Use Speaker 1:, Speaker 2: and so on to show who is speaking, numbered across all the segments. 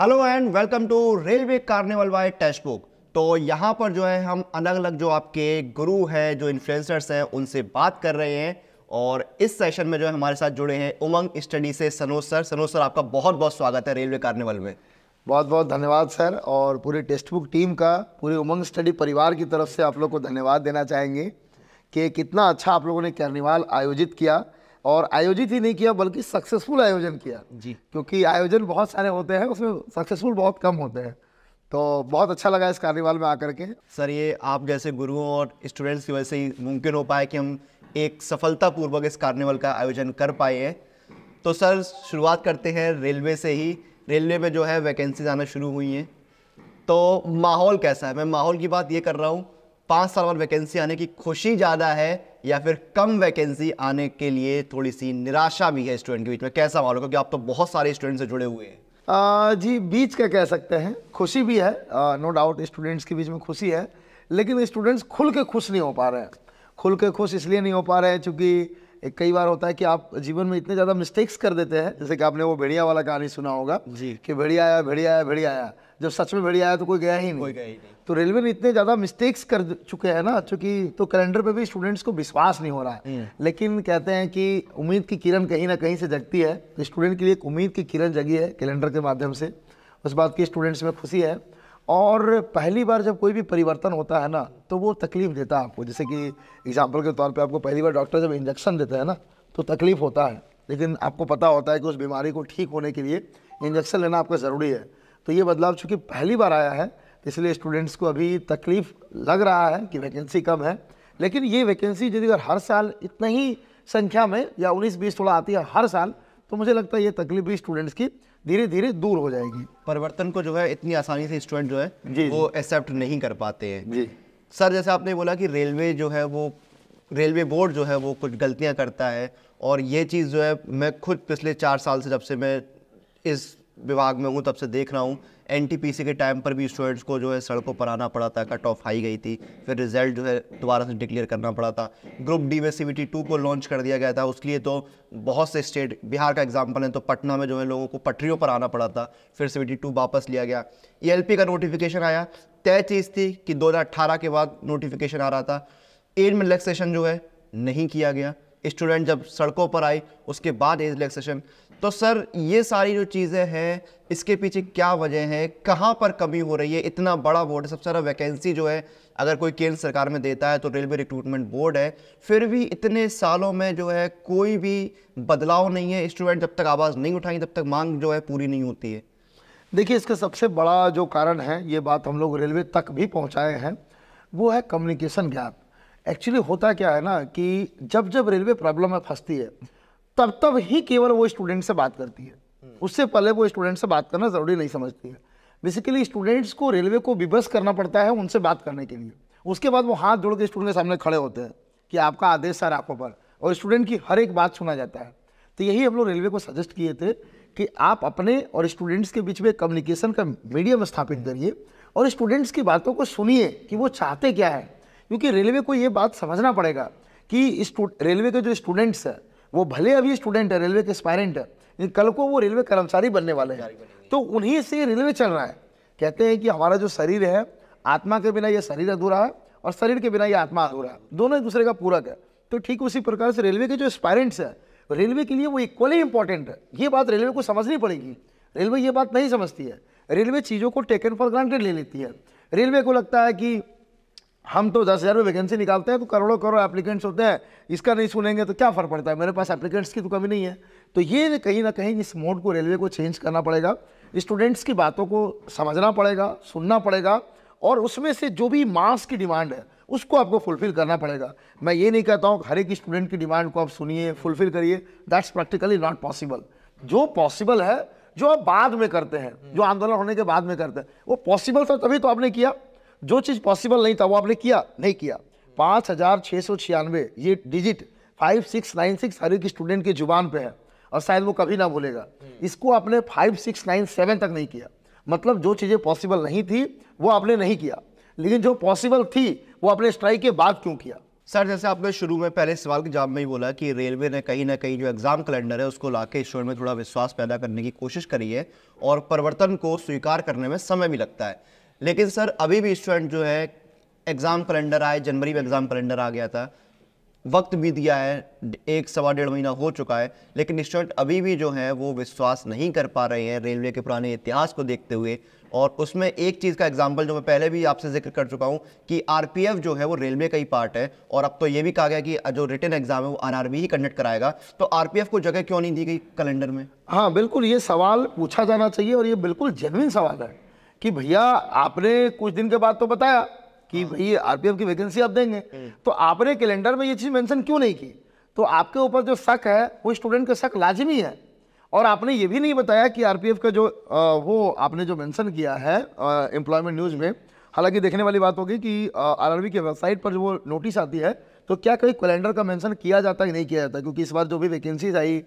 Speaker 1: Hello and welcome to railway carnival by Testbook तो यहाँ पर जो है हम अलग अलग जो आपके गुरु हैं जो इन्फ्लुएंसर्स हैं उनसे बात कर रहे हैं और इस सेशन में जो है हमारे साथ जुड़े हैं उमंग स्टडी से सनोज सर सनोज सर आपका बहुत बहुत स्वागत है रेलवे कार्निवल में बहुत बहुत धन्यवाद सर और पूरी
Speaker 2: टेक्स्ट बुक टीम का
Speaker 1: पूरे उमंग स्टडी परिवार
Speaker 2: की तरफ से आप लोग को धन्यवाद देना चाहेंगे कि कितना अच्छा आप लोगों ने कार्निवाल आयोजित किया और आयोजित ही नहीं किया बल्कि सक्सेसफुल आयोजन किया जी क्योंकि आयोजन बहुत सारे होते हैं उसमें सक्सेसफुल बहुत कम होते हैं
Speaker 1: तो बहुत अच्छा लगा इस कार्निवाल में आकर के सर ये आप जैसे गुरुओं और स्टूडेंट्स की वजह से ही मुमकिन हो पाया कि हम एक सफलतापूर्वक इस कार्निवल का आयोजन कर पाए हैं तो सर शुरुआत करते हैं रेलवे से ही रेलवे में जो है वैकेंसीज आना शुरू हुई हैं तो माहौल कैसा है मैं माहौल की बात ये कर रहा हूँ पाँच साल बाद वैकेंसी आने की खुशी ज़्यादा है या फिर कम वैकेंसी आने के लिए थोड़ी सी निराशा भी है स्टूडेंट के बीच में कैसा मालूम क्योंकि आप तो बहुत सारे स्टूडेंट से जुड़े हुए हैं
Speaker 2: जी बीच का कह सकते हैं खुशी भी है आ, नो डाउट स्टूडेंट्स के बीच में खुशी है लेकिन स्टूडेंट्स खुल के खुश नहीं हो पा रहे हैं खुल के खुश इसलिए नहीं हो पा रहे हैं चूँकि एक कई बार होता है कि आप जीवन में इतने ज़्यादा मिस्टेक्स कर देते हैं जैसे कि आपने वो भेड़िया वाला कहानी सुना होगा जी कि भेड़िया आया भेड़िया आया भेड़िया आया जब सच में भेड़िया आया तो कोई गया ही नहीं कोई गया ही नहीं तो रेलवे ने इतने ज़्यादा मिस्टेक्स कर चुके हैं ना चूंकि तो कैलेंडर पे भी स्टूडेंट्स को विश्वास नहीं हो रहा है हम्म। लेकिन कहते हैं कि उम्मीद की किरण कहीं ना कहीं से जगती है तो स्टूडेंट के लिए एक उम्मीद की किरण जगी है कैलेंडर के माध्यम से उस बात की स्टूडेंट्स में खुशी है और पहली बार जब कोई भी परिवर्तन होता है ना तो वो तकलीफ़ देता है आपको जैसे कि एग्जाम्पल के तौर पे आपको पहली बार डॉक्टर जब इंजेक्शन देता है ना तो तकलीफ़ होता है लेकिन आपको पता होता है कि उस बीमारी को ठीक होने के लिए इंजेक्शन लेना आपका ज़रूरी है तो ये बदलाव चूँकि पहली बार आया है इसलिए स्टूडेंट्स को अभी तकलीफ़ लग रहा है कि वैकेंसी कम है लेकिन ये वैकेंसी यदि अगर हर साल इतना ही संख्या में या उन्नीस बीस थोड़ा आती है हर साल तो मुझे लगता है ये तकलीफ भी स्टूडेंट्स की धीरे धीरे दूर हो जाएगी
Speaker 1: परिवर्तन को जो है इतनी आसानी से स्टूडेंट जो है जी, वो एक्सेप्ट नहीं कर पाते हैं जी सर जैसे आपने बोला कि रेलवे जो है वो रेलवे बोर्ड जो है वो कुछ गलतियां करता है और ये चीज़ जो है मैं खुद पिछले चार साल से जब से मैं इस विभाग में हूँ तब से देख रहा हूँ एनटीपीसी के टाइम पर भी स्टूडेंट्स को जो है सड़कों पर आना पड़ा था कट ऑफ आई गई थी फिर रिजल्ट जो है दोबारा से डिक्लेयर करना पड़ा था ग्रुप डी में सी टू को लॉन्च कर दिया गया था उसके लिए तो बहुत से स्टेट बिहार का एग्जाम्पल है तो पटना में जो है लोगों को पटरियों पर आना पड़ा था फिर सी टू वापस लिया गया ई e का नोटिफिकेशन आया तय चीज़ थी कि दो के बाद नोटिफिकेशन आ रहा था एज में रिलैक्सेशन जो है नहीं किया गया स्टूडेंट जब सड़कों पर आए उसके बाद एज रिलैक्सेशन तो सर ये सारी जो चीज़ें हैं इसके पीछे क्या वजह है कहाँ पर कमी हो रही है इतना बड़ा बोर्ड सबसे ज़्यादा वैकेंसी जो है अगर कोई केंद्र सरकार में देता है तो रेलवे रिक्रूटमेंट बोर्ड है फिर भी इतने सालों में जो है कोई भी बदलाव नहीं है स्टूडेंट जब तक आवाज़ नहीं उठाएंगे तब तक मांग जो है पूरी नहीं होती है देखिए इसका सबसे बड़ा जो कारण है ये बात हम लोग रेलवे तक भी पहुँचाए हैं वो
Speaker 2: है कम्युनिकेशन गैप एक्चुअली होता क्या है ना कि जब जब रेलवे प्रॉब्लम में फंसती है तब तब ही केवल वो स्टूडेंट से बात करती है हम्म। उससे पहले वो स्टूडेंट से बात करना ज़रूरी नहीं समझती है बेसिकली स्टूडेंट्स को रेलवे को विभस करना पड़ता है उनसे बात करने के लिए उसके बाद वो हाथ जोड़ के स्टूडेंट के सामने खड़े होते हैं कि आपका आदेश सर आपको पर और स्टूडेंट की हर एक बात सुना जाता है तो यही हम लोग रेलवे को सजेस्ट किए थे कि आप अपने और स्टूडेंट्स के बीच में कम्युनिकेशन का मीडियम स्थापित करिए और स्टूडेंट्स की बातों को सुनिए कि वो चाहते क्या है क्योंकि रेलवे को ये बात समझना पड़ेगा कि रेलवे के जो स्टूडेंट्स हैं वो भले अभी स्टूडेंट है रेलवे के स्पायरेंट है कल को वो रेलवे कर्मचारी बनने वाले हैं तो उन्हीं से रेलवे चल रहा है कहते हैं कि हमारा जो शरीर है आत्मा के बिना ये शरीर अधूरा है और शरीर के बिना ये आत्मा अधूरा है दोनों एक दूसरे का पूरक है तो ठीक उसी प्रकार से रेलवे के जो स्पायरेंट्स हैं रेलवे के लिए वो इक्वली इंपॉर्टेंट है ये बात रेलवे को समझनी पड़ेगी रेलवे ये बात नहीं समझती है रेलवे चीज़ों को टेकन फॉर ग्रांटेड ले लेती है रेलवे को लगता है कि हम तो दस हज़ार में वैकेंसी निकालते हैं तो करोड़ों करोड़ एप्लीकेंट्स होते हैं इसका नहीं सुनेंगे तो क्या फ़र्क पड़ता है मेरे पास एप्लीकेंट्स की तो कमी नहीं है तो ये कहीं ना कहीं इस मोड को रेलवे को चेंज करना पड़ेगा स्टूडेंट्स की बातों को समझना पड़ेगा सुनना पड़ेगा और उसमें से जो भी मास की डिमांड है उसको आपको फुलफ़िल करना पड़ेगा मैं ये नहीं कहता हूँ हर एक स्टूडेंट की डिमांड को आप सुनिए फुलफ़िल करिए दैट्स प्रैक्टिकली नॉट पॉसिबल जो पॉसिबल है जो आप बाद में करते हैं जो आंदोलन होने के बाद में करते हैं वो पॉसिबल था तभी तो आपने किया जो चीज़ पॉसिबल नहीं था वो आपने किया नहीं किया पाँच हज़ार छः सौ छियानवे ये digit five six nine six हर एक स्टूडेंट की जुबान पे है और शायद वो कभी ना भूलेगा हम्म। इसको आपने फाइव सिक्स नाइन सेवन तक नहीं किया मतलब जो चीज़ें पॉसिबल नहीं थी वो आपने नहीं किया लेकिन जो पॉसिबल थी
Speaker 1: वो आपने स्ट्राइक के बाद क्यों किया सर जैसे आपने शुरू में पहले सवाल के जवाब में ही बोला कि रेलवे ने कहीं ना कहीं जो एग्ज़ाम कैलेंडर है उसको ला के स्टूडेंट में थोड़ा विश्वास पैदा करने की कोशिश करी है और परिवर्तन को स्वीकार करने में समय भी लगता है लेकिन सर अभी भी स्टूडेंट जो है एग्ज़ाम कैलेंडर आए जनवरी में एग्ज़ाम कैलेंडर आ गया था वक्त भी दिया है एक सवा डेढ़ महीना हो चुका है लेकिन स्टूडेंट अभी भी जो है वो विश्वास नहीं कर पा रहे हैं रेलवे के पुराने इतिहास को देखते हुए और उसमें एक चीज़ का एग्जाम्पल जो मैं पहले भी आपसे जिक्र कर चुका हूँ कि आरपीएफ जो है वो रेलवे का ही पार्ट है और अब तो ये भी कहा गया कि जो रिटर्न एग्जाम है वो आर ही कंडक्ट कराएगा तो आर को जगह क्यों नहीं दी गई कैलेंडर में
Speaker 2: हाँ बिल्कुल ये सवाल पूछा जाना चाहिए और ये बिल्कुल जेनविन सवाल है कि भैया आपने कुछ दिन के बाद तो बताया कि हाँ। भाई आरपीएफ की वैकेंसी आप देंगे हम्म। तो आपने कैलेंडर में ये चीज़ मेंशन क्यों नहीं की तो आपके ऊपर जो शक है वो स्टूडेंट का शक लाजमी है और आपने ये भी नहीं बताया कि आरपीएफ का जो आ, वो आपने जो मेंशन किया है एम्प्लॉयमेंट न्यूज़ में हालांकि देखने वाली बात होगी कि आरआरबी की वेबसाइट पर जो वो नोटिस आती है तो क्या कहीं कैलेंडर का मेंशन किया जाता है कि नहीं किया जाता क्योंकि इस बार जो भी वैकेंसीज आई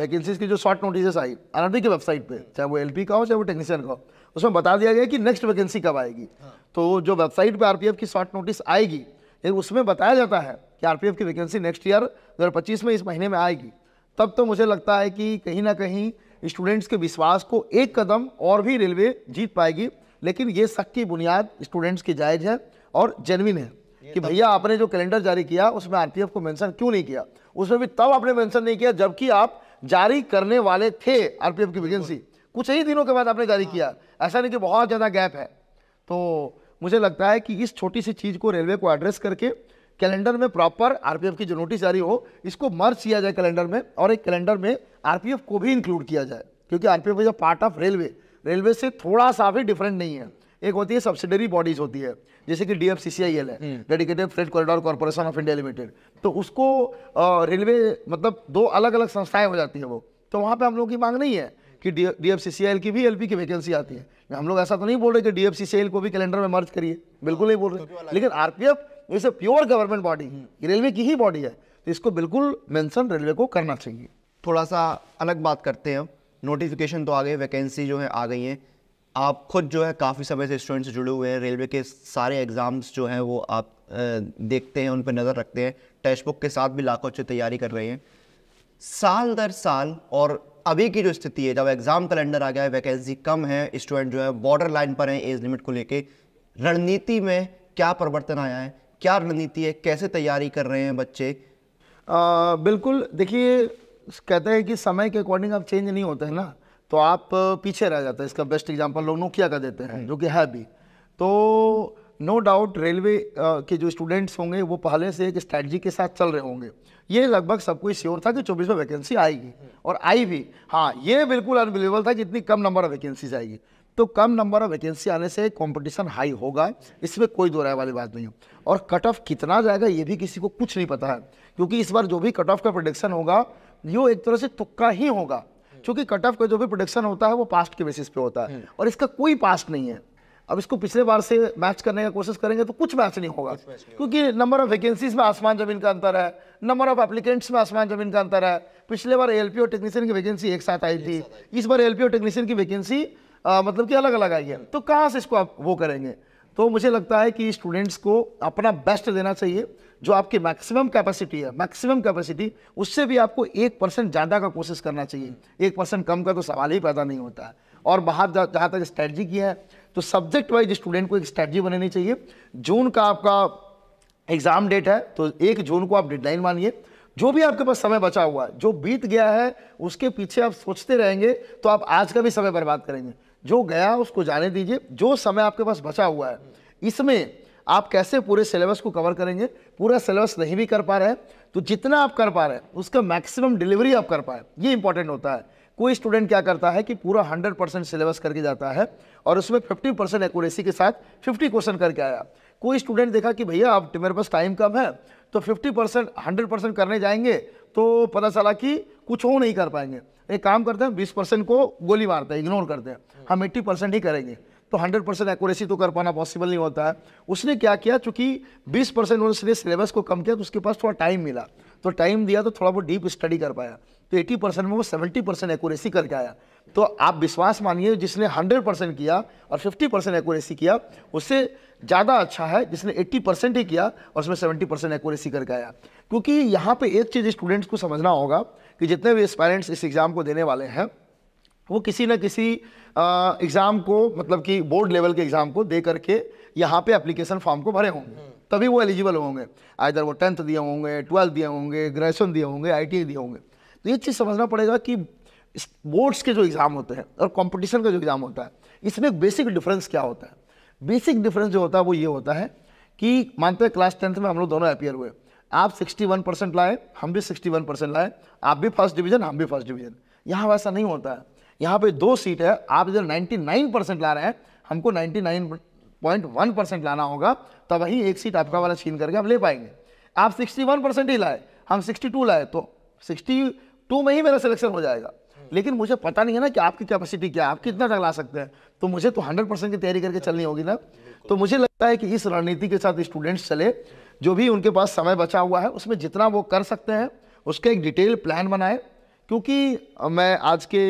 Speaker 2: वैकेंसीज की जो शॉर्ट नोटिस आई आर की वेबसाइट पर चाहे वो एल का हो चाहे वो टेक्नीशियन का हो उसमें बता दिया गया कि नेक्स्ट वैकेंसी कब आएगी हाँ। तो जो वेबसाइट पर आर की शॉर्ट नोटिस आएगी उसमें बताया जाता है कि आरपीएफ की वैकेंसी नेक्स्ट ईयर दो में इस महीने में आएगी तब तो मुझे लगता है कि कहीं ना कहीं स्टूडेंट्स के विश्वास को एक कदम और भी रेलवे जीत पाएगी लेकिन ये शक की बुनियाद स्टूडेंट्स की जायज़ है और जेनविन है कि भैया आपने जो कैलेंडर जारी किया उसमें आरपीएफ को मेंशन क्यों नहीं किया उसमें भी तब आपने मेंशन नहीं किया जबकि आप जारी करने वाले थे आरपीएफ की वैकेंसी कुछ ही दिनों के बाद आपने जारी हाँ। किया ऐसा नहीं कि बहुत ज़्यादा गैप है तो मुझे लगता है कि इस छोटी सी चीज़ को रेलवे को एड्रेस करके कैलेंडर में प्रॉपर आर की जो नोटिस जारी हो इसको मर्ज किया जाए कैलेंडर में और एक कैलेंडर में आर को भी इंक्लूड किया जाए क्योंकि F is a part of railway railway से थोड़ा सा भी डिफरेंट नहीं है एक होती है सब्सिडरी बॉडीज होती है जैसे कि D F C C I L है dedicated freight corridor corporation of India limited तो उसको रेलवे मतलब दो अलग अलग संस्थाएं हो जाती है वो तो वहाँ पे हम लोगों की मांग नहीं है कि डी एफ की भी एलपी की वैकेंसी आती है हम लोग ऐसा तो नहीं बोल रहे कि डी एफ को भी कैलेंडर में मर्ज करिए बिल्कुल नहीं बोल रहे तो लेकिन
Speaker 1: RPF is a pure government body railway की ही बॉडी है तो इसको बिल्कुल मैंसन रेलवे को करना चाहिए थोड़ा सा अलग बात करते हैं हम नोटिफिकेशन तो आ गए वैकेंसी जो है आ गई हैं आप खुद जो है काफ़ी समय से स्टूडेंट से जुड़े हुए हैं रेलवे के सारे एग्ज़ाम्स जो हैं वो आप देखते हैं उन पर नज़र रखते हैं टेक्स्ट बुक के साथ भी लाखों से तैयारी कर रहे हैं साल दर साल और अभी की जो स्थिति है जब एग्ज़ाम कैलेंडर आ गया है वैकेंसी कम है स्टूडेंट जो है बॉर्डर लाइन पर है एज लिमिट को लेके रणनीति में क्या परिवर्तन आया है क्या रणनीति है कैसे तैयारी कर रहे हैं बच्चे आ, बिल्कुल
Speaker 2: देखिए कहते हैं कि समय के अकॉर्डिंग आप चेंज नहीं होते हैं ना तो आप पीछे रह जाते हैं इसका बेस्ट एग्जाम्पल लोग नोकिया का देते हैं जो कि है भी तो नो डाउट रेलवे के जो स्टूडेंट्स होंगे वो पहले से एक स्ट्रैटी के साथ चल रहे होंगे ये लगभग सबको श्योर था कि चौबीस में वैकेंसी आएगी और आई भी हाँ ये बिल्कुल अनबिलेबल था कि इतनी कम नंबर ऑफ वैकेंसीज आएगी तो कम नंबर ऑफ वैकेंसी आने से कंपटीशन हाई होगा इसमें कोई दोहराए वाली बात नहीं है और कट ऑफ कितना जाएगा ये भी किसी को कुछ नहीं पता है क्योंकि इस बार जो भी कट ऑफ का प्रोडिक्शन होगा यो एक तरह से तुक्का ही होगा क्योंकि कट ऑफ का जो भी प्रोडक्शन होता है वो पास्ट के बेसिस पे होता है हम्म। और इसका कोई पास्ट नहीं है अब इसको पिछले बार से मैच करने का कोशिश करेंगे तो कुछ मैच नहीं होगा क्योंकि नंबर ऑफ वैकेंसीज में आसमान जमीन का अंतर है नंबर ऑफ एप्लीकेंट्स में आसमान जमीन का अंतर है पिछले बार एल और टेक्नीशियन की वैकेंसी एक साथ आई थी इस बार एल और टेक्नीशियन की वैकेंसी मतलब कि अलग अलग आई है तो कहाँ से इसको आप वो करेंगे तो मुझे लगता है कि स्टूडेंट्स को अपना बेस्ट देना चाहिए जो आपकी मैक्सिमम कैपेसिटी है मैक्सिमम कैपेसिटी उससे भी आपको एक परसेंट ज़्यादा का कोशिश करना चाहिए एक परसेंट कम का तो सवाल ही पैदा नहीं होता है और बाहर जहाँ तक स्ट्रैटी की है तो सब्जेक्ट वाइज स्टूडेंट को एक स्ट्रैटी बनानी चाहिए जून का आपका एग्ज़ाम डेट है तो एक जून को आप डेडलाइन मानिए जो भी आपके पास समय बचा हुआ है जो बीत गया है उसके पीछे आप सोचते रहेंगे तो आप आज का भी समय बर्बाद करेंगे जो गया उसको जाने दीजिए जो समय आपके पास बचा हुआ है इसमें आप कैसे पूरे सिलेबस को कवर करेंगे पूरा सिलेबस नहीं भी कर पा रहे हैं तो जितना आप कर पा रहे हैं उसका मैक्सिमम डिलीवरी आप कर पाए ये इंपॉर्टेंट होता है कोई स्टूडेंट क्या करता है कि पूरा 100 परसेंट सिलेबस करके जाता है और उसमें 50 परसेंट एकोरेसी के साथ 50 क्वेश्चन करके आया कोई स्टूडेंट देखा कि भैया अब मेरे पास टाइम कम है तो 50 परसेंट हंड्रेड परसेंट करने जाएंगे तो पता चला कि कुछ हो नहीं कर पाएंगे एक काम करते हैं बीस परसेंट को गोली मारते हैं इग्नोर करते हैं हम एट्टी परसेंट ही करेंगे तो हंड्रेड परसेंट एक्यूरेसी तो कर पाना पॉसिबल नहीं होता है उसने क्या किया चूंकि बीस परसेंट उसने सिलेबस को कम किया तो उसके पास थोड़ा टाइम मिला तो टाइम दिया तो थोड़ा बहुत डीप स्टडी कर पाया तो 80 परसेंट में वो 70 परसेंट एक्यूरेसी करके आया तो आप विश्वास मानिए जिसने 100 परसेंट किया और 50 परसेंट एक्यूरेसी किया उससे ज़्यादा अच्छा है जिसने 80 परसेंट ही किया और उसमें 70 परसेंट एकूरेसी करके आया क्योंकि यहाँ पे एक चीज़ स्टूडेंट्स को समझना होगा कि जितने भी पेरेंट्स इस एग्ज़ाम को देने वाले हैं वो किसी न किसी एग्ज़ाम को मतलब कि बोर्ड लेवल के एग्ज़ाम को दे करके यहाँ पर एप्लीकेशन फॉर्म को भरे होंगे तभी वो एलिजिबल होंगे आइधर वो टेंथ दिए होंगे ट्वेल्थ दिए होंगे ग्रेजुएशन दिए होंगे आई e दिए होंगे तो ये चीज़ समझना पड़ेगा कि बोर्ड्स के जो एग्ज़ाम होते हैं और कॉम्पिटिशन का जो एग्ज़ाम होता है इसमें बेसिक डिफरेंस क्या होता है बेसिक डिफरेंस जो होता है वो ये होता है कि मानते हैं क्लास टेंथ में हम लोग दोनों अपियर हुए आप 61 परसेंट लाए हम भी 61 परसेंट लाए आप भी फर्स्ट डिवीजन हम भी फर्स्ट डिवीजन यहाँ वैसा नहीं होता है यहाँ पे दो सीट है आप इधर 99 परसेंट ला रहे हैं हमको 99 पॉइंट वन परसेंट लाना होगा तब ही एक सीट आपका वाला छीन करके आप ले पाएंगे आप सिक्सटी वन परसेंट ही लाए हम सिक्सटी टू लाए तो सिक्सटी टू में ही मेरा सिलेक्शन हो जाएगा लेकिन मुझे पता नहीं है ना कि आपकी कैपेसिटी क्या है आप कितना तक ला सकते हैं तो मुझे तो हंड्रेड परसेंट की तैयारी करके चलनी होगी ना तो मुझे लगता है कि इस रणनीति के साथ स्टूडेंट्स चले जो भी उनके पास समय बचा हुआ है उसमें जितना वो कर सकते हैं उसका एक डिटेल प्लान बनाए क्योंकि मैं आज के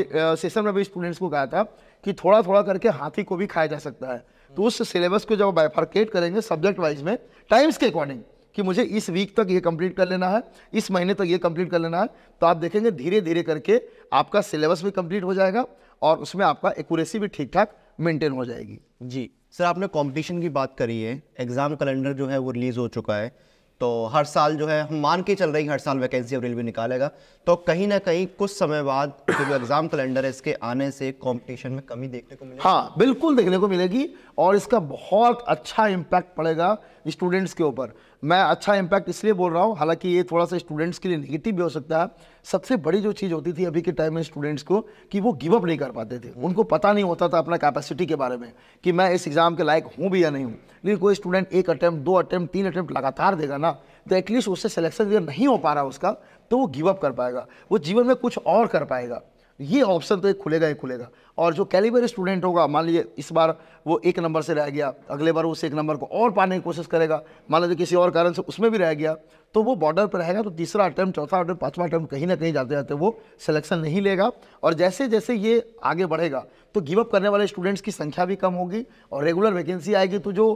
Speaker 2: सेशन में भी स्टूडेंट्स को कहा था कि थोड़ा थोड़ा करके हाथी को भी खाया जा सकता है तो उस सिलेबस को जब बाइफार्केट करेंगे सब्जेक्ट वाइज में टाइम्स के अकॉर्डिंग कि मुझे इस वीक तक ये कंप्लीट कर लेना है इस महीने तक ये कंप्लीट कर लेना है तो आप देखेंगे धीरे धीरे करके आपका सिलेबस भी कंप्लीट हो जाएगा और उसमें आपका एकूरेसी भी ठीक
Speaker 1: ठाक मेंटेन हो जाएगी जी सर आपने कंपटीशन की बात करी है एग्ज़ाम कैलेंडर जो है वो रिलीज़ हो चुका है तो हर साल जो है हम मान के चल रही हर साल वैकेंसी अब रेलवे निकालेगा तो कहीं ना कहीं कुछ समय बाद जो तो एग्ज़ाम कैलेंडर है इसके आने से कंपटीशन में कमी देखने को मिलेगी हाँ बिल्कुल देखने को मिलेगी और इसका बहुत अच्छा इम्पैक्ट पड़ेगा स्टूडेंट्स
Speaker 2: के ऊपर मैं अच्छा इम्पैक्ट इसलिए बोल रहा हूँ हालांकि ये थोड़ा सा स्टूडेंट्स के लिए नेगेटिव भी हो सकता है सबसे बड़ी जो चीज़ होती थी अभी के टाइम में स्टूडेंट्स को कि वो गिवअप नहीं कर पाते थे उनको पता नहीं होता था अपना कैपेसिटी के बारे में कि मैं इस एग्ज़ाम के लायक हूँ भी या नहीं हूँ लेकिन कोई स्टूडेंट एक अटैम्प्ट दो अटैम्प्ट तीन अटैम्प्ट लगातार देगा ना तो एटलीस्ट उससे सिलेक्शन अगर नहीं हो पा रहा उसका तो वो गिवअप कर पाएगा वो जीवन में कुछ और कर पाएगा ये ऑप्शन तो एक खुलेगा ही खुलेगा और जो कैलिबर स्टूडेंट होगा मान लीजिए इस बार वो एक नंबर से रह गया अगले बार वो उस एक नंबर को और पाने की कोशिश करेगा मान लीजिए किसी और कारण से उसमें भी रह गया तो वो बॉर्डर पर रहेगा तो तीसरा अटैम्प्ट चौथा अटैम्प्ट पाँचवा अटैम्प्ट कहीं ना कहीं जाते जाते वो सिलेक्शन नहीं लेगा और जैसे जैसे ये आगे बढ़ेगा तो गिवअप करने वाले स्टूडेंट्स की संख्या भी कम होगी और रेगुलर वैकेंसी आएगी तो जो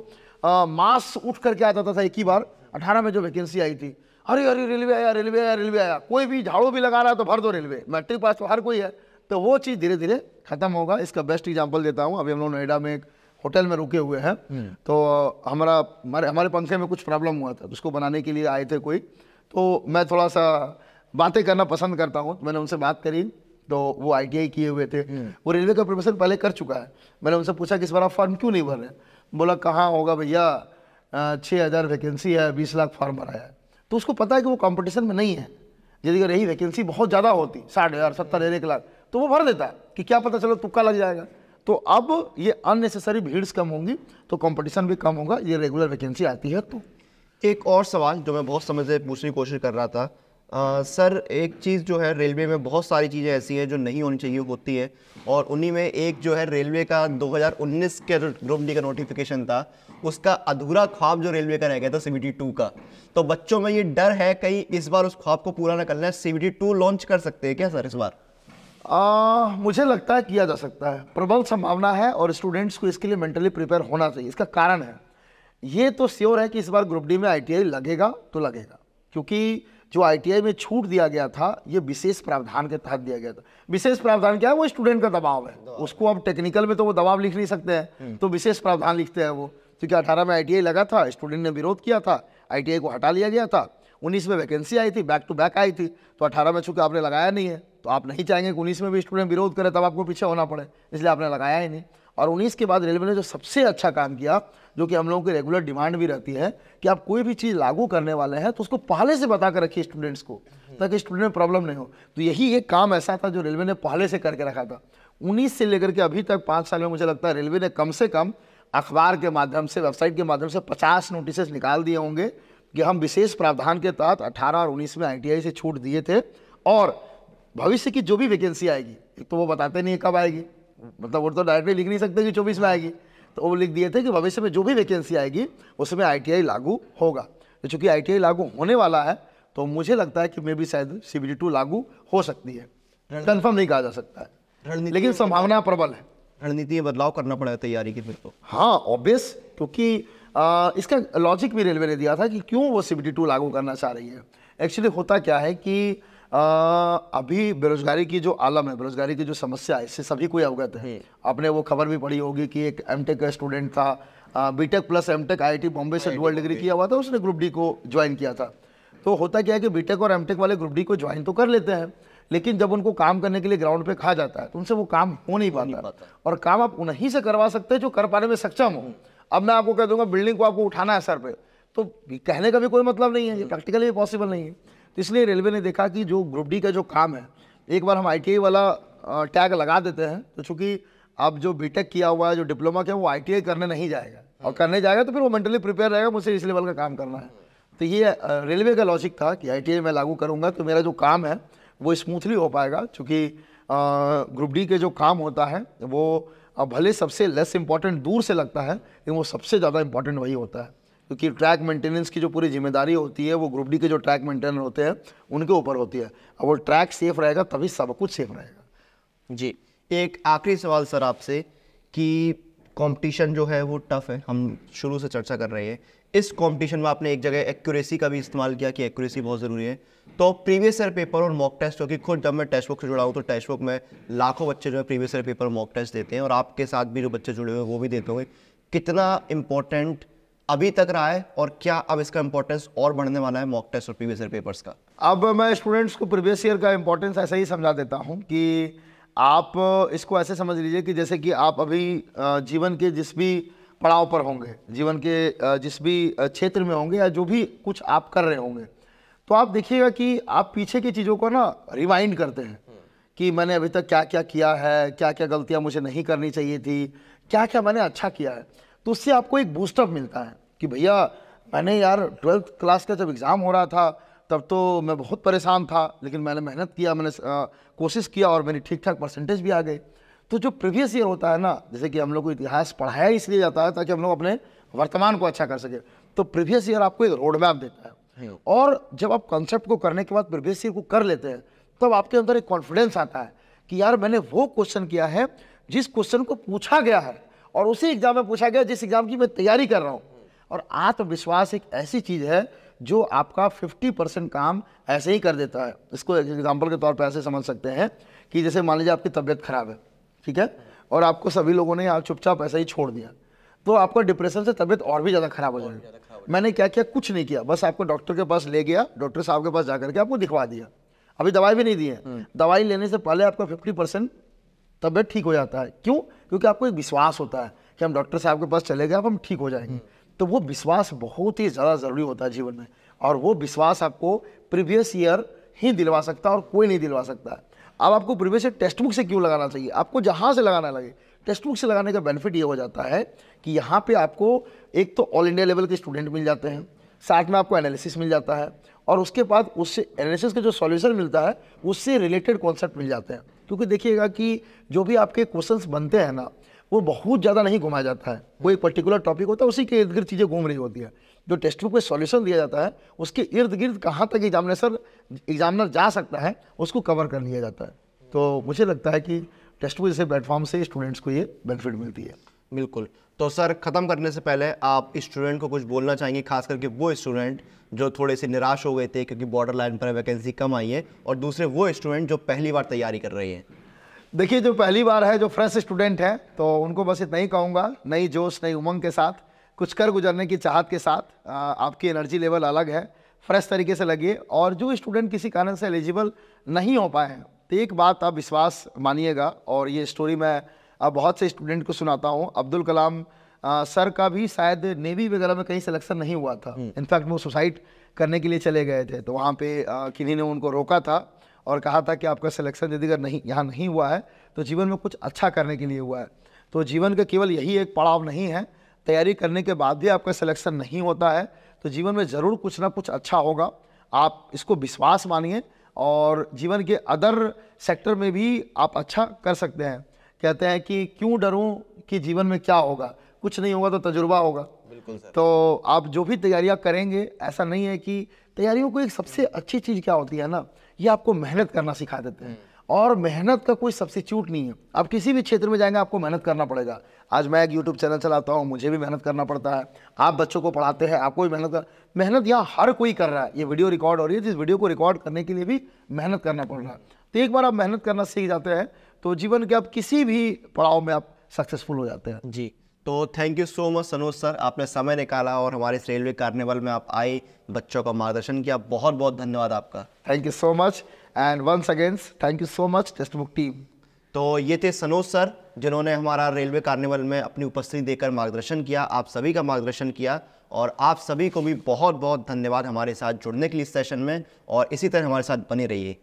Speaker 2: मास उठ करके आ जाता था एक ही बार अठारह में जो वैकेंसी आई थी अरे अरे रेलवे आया रेलवे आया रेलवे आया कोई भी झाड़ू भी लगा रहा है तो भर दो रेलवे मैट्रिक पास तो हर कोई है तो वो चीज़ धीरे धीरे खत्म होगा इसका बेस्ट एग्जाम्पल देता हूँ अभी हम लोग नोएडा में एक होटल में रुके हुए हैं हम्म। तो हमारा हमारे हमारे पंखे में कुछ प्रॉब्लम हुआ था उसको बनाने के लिए आए थे कोई तो मैं थोड़ा सा बातें करना पसंद करता हूँ मैंने उनसे बात करी तो वो आई किए हुए थे हम्म। वो रेलवे का प्रिपरेशन पहले कर चुका है मैंने उनसे पूछा कि इस बार आप फॉर्म क्यों नहीं भर रहे बोला कहाँ होगा भैया छः हज़ार वैकेंसी है बीस लाख फॉर्म भराया है तो उसको पता है कि वो कंपटीशन में नहीं है यदि अगर यही वैकेंसी बहुत ज़्यादा होती साठ हज़ार सत्तर हज़ार एक लाख तो वो भर देता है कि क्या पता चलो तुक्का लग जाएगा तो अब ये अननेसेसरी भीड़ कम होंगी तो कंपटीशन भी कम होगा ये रेगुलर वैकेंसी आती है तो
Speaker 1: एक और सवाल जो मैं बहुत समझ से पूछने की कोशिश कर रहा था आ, सर एक चीज़ जो है रेलवे में बहुत सारी चीज़ें ऐसी हैं जो नहीं होनी चाहिए होती है और उन्हीं में एक जो है रेलवे का 2019 के ग्रुप डी का नोटिफिकेशन था उसका अधूरा ख्वाब जो रेलवे का रह गया था सी टू का तो बच्चों में ये डर है कहीं इस बार उस ख्वाब को पूरा ना करना है सी टू लॉन्च कर सकते हैं क्या सर इस बार आ, मुझे लगता है किया जा सकता है प्रबल संभावना
Speaker 2: है और स्टूडेंट्स को इसके लिए मेंटली प्रिपेयर होना चाहिए इसका कारण है ये तो श्योर है कि इस बार ग्रुप डी में आई लगेगा तो लगेगा क्योंकि जो आईटीआई में छूट दिया गया था ये विशेष प्रावधान के तहत दिया गया था विशेष प्रावधान क्या है वो स्टूडेंट का दबाव है उसको अब टेक्निकल में तो वो दबाव लिख नहीं सकते हैं हम्म। तो विशेष प्रावधान लिखते हैं वो क्योंकि अठारह में आई लगा था स्टूडेंट ने विरोध किया था आई को हटा लिया गया था उन्नीस में वैकेंसी आई थी बैक टू बैक आई थी तो अठारह में चूंकि आपने लगाया नहीं है तो आप नहीं चाहेंगे कि उन्नीस में भी स्टूडेंट विरोध करे तब आपको पीछे होना पड़े इसलिए आपने लगाया ही नहीं और उन्नीस के बाद रेलवे ने जो सबसे अच्छा काम किया जो कि हम लोगों की रेगुलर डिमांड भी रहती है कि आप कोई भी चीज़ लागू करने वाले हैं तो उसको पहले से बता कर रखिए स्टूडेंट्स को ताकि स्टूडेंट में प्रॉब्लम नहीं हो तो यही एक काम ऐसा था जो रेलवे ने पहले से करके रखा था उन्नीस से लेकर के अभी तक पाँच साल में मुझे लगता है रेलवे ने कम से कम अखबार के माध्यम से वेबसाइट के माध्यम से 50 नोटिस निकाल दिए होंगे कि हम विशेष प्रावधान के तहत 18 और 19 में आईटीआई से छूट दिए थे और भविष्य की जो भी वैकेंसी आएगी एक तो वो बताते नहीं कब आएगी मतलब वो तो डायरेक्टली लिख नहीं सकते कि चौबीस में आएगी तो वो लिख दिए थे कि भविष्य में जो भी वैकेंसी आएगी उसमें आई लागू होगा तो चूँकि आई लागू होने वाला है तो मुझे लगता है कि मे भी शायद सी लागू हो सकती है कन्फर्म नहीं कहा जा सकता है लेकिन संभावना प्रबल है रणनीति में बदलाव करना पड़ा तैयारी की फिर तो हाँ ऑब्वियस क्योंकि इसका लॉजिक भी रेलवे ने दिया था कि क्यों वो सी लागू करना चाह रही है एक्चुअली होता क्या है कि आ, अभी बेरोजगारी की जो आलम है बेरोजगारी की जो समस्या है इससे सभी कोई अवगत है हम्म। आपने वो खबर भी पढ़ी होगी कि एक एम का स्टूडेंट था B Tech plus M Tech I Bombay से डुअल डिग्री किया हुआ था उसने ग्रुप डी को ज्वाइन किया था तो होता क्या है कि बीटेक और एमटेक वाले ग्रुप डी को ज्वाइन तो कर लेते हैं लेकिन जब उनको काम करने के लिए ग्राउंड पे खा जाता है तो उनसे वो काम हो नहीं पाता, नहीं पाता। और काम आप उन्हीं से करवा सकते हैं जो कर पाने में सक्षम हो अब मैं आपको कह दूंगा बिल्डिंग को आपको उठाना है सर पे तो कहने का भी कोई मतलब नहीं है ये प्रैक्टिकली पॉसिबल नहीं है तो इसलिए रेलवे ने देखा कि जो ग्रुप डी का जो काम है एक बार हम आई वाला टैग लगा देते हैं तो चूंकि अब जो बी किया हुआ है जो डिप्लोमा किया वो आई करने नहीं जाएगा और करने जाएगा तो फिर वो मेंटली प्रिपेयर रहेगा मुझे इस लेवल का काम करना है तो ये रेलवे का लॉजिक था कि आई में लागू करूंगा तो मेरा जो काम है वो स्मूथली हो पाएगा चूँकि ग्रुप डी के जो काम होता है वो भले सबसे लेस इम्पॉर्टेंट दूर से लगता है लेकिन वो सबसे ज़्यादा इम्पॉर्टेंट वही होता है क्योंकि ट्रैक मेंटेनेंस की जो पूरी जिम्मेदारी होती है वो ग्रुप डी के जो ट्रैक मेंटेनर होते हैं उनके ऊपर होती है अब वो ट्रैक
Speaker 1: सेफ रहेगा तभी सब कुछ सेफ रहेगा जी एक आखिरी सवाल सर आपसे कि कंपटीशन जो है वो टफ़ है हम शुरू से चर्चा कर रहे हैं इस कंपटीशन में आपने एक जगह एक्यूरेसी का भी इस्तेमाल किया कि एक्यूरेसी बहुत ज़रूरी है तो प्रीवियस ईयर पेपर और मॉक टेस्ट क्योंकि खुद जब मैं टेस्ट बुक से जुड़ा हूँ तो टेस्ट बुक में लाखों बच्चे जो है previous year paper mock test देते हैं और आपके साथ भी जो बच्चे जुड़े हुए हैं वो भी देते हुए कितना इंपॉर्टेंट अभी तक रहा है और क्या अब इसका इंपॉर्टेंस और बढ़ने वाला है मॉक टेस्ट और प्रीवियस ईयर पेपर्स का
Speaker 2: अब मैं स्टूडेंट्स को प्रीवियस ईयर का इंपॉर्टेंस ऐसा ही समझा देता हूँ कि आप इसको ऐसे समझ लीजिए कि जैसे कि आप अभी जीवन के जिस भी पड़ाव पर होंगे जीवन के जिस भी क्षेत्र में होंगे या जो भी कुछ आप कर रहे होंगे तो आप देखिएगा कि आप पीछे की चीज़ों को ना रिवाइंड करते हैं कि मैंने अभी तक क्या क्या किया है क्या क्या गलतियाँ मुझे नहीं करनी चाहिए थी क्या क्या मैंने अच्छा किया है तो उससे आपको एक बूस्टअप मिलता है कि भैया मैंने यार ट्वेल्थ क्लास का जब एग्ज़ाम हो रहा था तब तो मैं बहुत परेशान था लेकिन मैंने मेहनत किया मैंने कोशिश किया और मेरी ठीक ठाक परसेंटेज भी आ गई तो जो प्रीवियस ईयर होता है ना जैसे कि हम लोग को इतिहास पढ़ाया इसलिए जाता है ताकि हम लोग अपने वर्तमान को अच्छा कर सके तो प्रीवियस ईयर आपको एक रोड मैप देता है हाँ। और जब आप कॉन्सेप्ट को करने के बाद प्रीवियस ईयर को कर लेते हैं तब तो आपके अंदर एक कॉन्फिडेंस आता है कि यार मैंने वो क्वेश्चन किया है जिस क्वेश्चन को पूछा गया है और उसी एग्ज़ाम में पूछा गया जिस एग्ज़ाम की मैं तैयारी कर रहा हूँ और आत्मविश्वास एक ऐसी चीज़ है जो आपका 50 परसेंट काम ऐसे ही कर देता है इसको एग्जाम्पल के तौर पर ऐसे समझ सकते हैं कि जैसे मान लीजिए आपकी तबीयत खराब है ठीक है और आपको सभी लोगों ने आप चुपचाप ऐसा ही छोड़ दिया तो आपका डिप्रेशन से तबीयत और भी ज़्यादा खराब हो जाएगी मैंने क्या किया कुछ नहीं किया बस आपको डॉक्टर के पास ले गया डॉक्टर साहब के पास जा करके आपको दिखवा दिया अभी दवाई भी नहीं दी है हम्म। दवाई लेने से पहले आपका फिफ्टी परसेंट तबियत ठीक हो जाता है क्यों क्योंकि आपको एक विश्वास होता है कि हम डॉक्टर साहब के पास चले गए अब हम ठीक हो जाएंगे हम्म। तो वो विश्वास बहुत ही ज़्यादा ज़रूरी होता है जीवन में और वो विश्वास आपको प्रीवियस ईयर ही दिलवा सकता है और कोई नहीं दिलवा सकता है अब आपको प्रीवियस ईयर टेक्स्ट बुक से क्यों लगाना चाहिए आपको जहाँ से लगाना लगे टेक्स्ट बुक से लगाने का बेनिफिट ये हो जाता है कि यहाँ पर आपको एक तो ऑल इंडिया लेवल के स्टूडेंट मिल जाते हैं साथ में आपको एनालिसिस मिल जाता है और उसके बाद उससे एनालिसिस का जो सॉल्यूशन मिलता है उससे रिलेटेड कॉन्सेप्ट मिल जाते हैं क्योंकि देखिएगा कि जो भी आपके क्वेश्चंस बनते हैं ना वो बहुत ज़्यादा नहीं घुमाया जाता है वो एक पर्टिकुलर टॉपिक होता है उसी के इर्द गिर्द चीज़ें घूम रही होती है जो टेक्स्ट बुक में सॉल्यूशन दिया जाता है उसके इर्द गिर्द कहाँ तक एग्जामिनेसर एग्जामिनर जा सकता है उसको कवर कर लिया जाता है तो मुझे लगता है कि टेक्स्ट बुक जैसे प्लेटफॉर्म से स्टूडेंट्स को ये बेनिफिट मिलती
Speaker 1: है बिल्कुल तो सर ख़त्म करने से पहले आप स्टूडेंट को कुछ बोलना चाहेंगे खास करके वो स्टूडेंट जो थोड़े से निराश हो गए थे क्योंकि बॉर्डर लाइन पर वैकेंसी कम आई है और दूसरे वो स्टूडेंट जो पहली बार तैयारी कर रहे हैं देखिए जो पहली बार है जो फ्रेश स्टूडेंट हैं तो उनको
Speaker 2: बस इतना ही कहूँगा नई जोश नई उमंग के साथ कुछ कर गुजरने की चाहत के साथ आपकी एनर्जी लेवल अलग है फ्रेश तरीके से लगिए और जो स्टूडेंट किसी कारण से एलिजिबल नहीं हो पाए हैं तो एक बात आप विश्वास मानिएगा और ये स्टोरी मैं अब बहुत से स्टूडेंट को सुनाता हूँ अब्दुल कलाम आ, सर का भी शायद नेवी वगैरह में कहीं सिलेक्शन नहीं हुआ था इनफैक्ट हम्म। वो सुसाइड करने के लिए चले गए थे तो वहाँ पे किन्हीं ने उनको रोका था और कहा था कि आपका सिलेक्शन यदि अगर नहीं यहाँ नहीं हुआ है तो जीवन में कुछ अच्छा करने के लिए हुआ है तो जीवन का केवल यही एक पड़ाव नहीं है तैयारी करने के बाद भी आपका सिलेक्शन नहीं होता है तो जीवन में ज़रूर कुछ ना कुछ अच्छा होगा आप इसको विश्वास मानिए और जीवन के अदर सेक्टर में भी आप अच्छा कर सकते हैं कहते हैं कि क्यों डरूं कि जीवन में क्या होगा कुछ नहीं होगा तो तजुर्बा होगा बिल्कुल सर तो आप जो भी तैयारियां करेंगे ऐसा नहीं है कि तैयारियों को एक सबसे अच्छी चीज़ क्या होती है ना ये आपको मेहनत करना सिखा देते हैं हम्म। और मेहनत का कोई सब्सिट्यूट नहीं है आप किसी भी क्षेत्र में जाएंगे आपको मेहनत करना पड़ेगा आज मैं एक यूट्यूब चैनल चलाता हूँ मुझे भी मेहनत करना पड़ता है आप बच्चों को पढ़ाते हैं आपको भी मेहनत कर मेहनत यहाँ हर कोई कर रहा है ये वीडियो रिकॉर्ड हो रही है जिस वीडियो को रिकॉर्ड करने के लिए भी मेहनत करना पड़ रहा है
Speaker 1: तो एक बार आप मेहनत करना सीख जाते हैं तो जीवन के आप किसी भी पड़ाव में आप सक्सेसफुल हो जाते हैं जी तो thank you so much Sanoj sir आपने समय निकाला और हमारे इस रेलवे कार्निवल में आप आए बच्चों का मार्गदर्शन किया बहुत बहुत धन्यवाद आपका thank you so much and once again thank you so much Testbook team तो ये थे सनोज सर जिन्होंने हमारा रेलवे कार्निवल में अपनी उपस्थिति देकर मार्गदर्शन किया आप सभी का मार्गदर्शन किया और आप सभी को भी बहुत बहुत धन्यवाद हमारे साथ जुड़ने के लिए इस सेशन में और इसी तरह हमारे साथ बने रहिए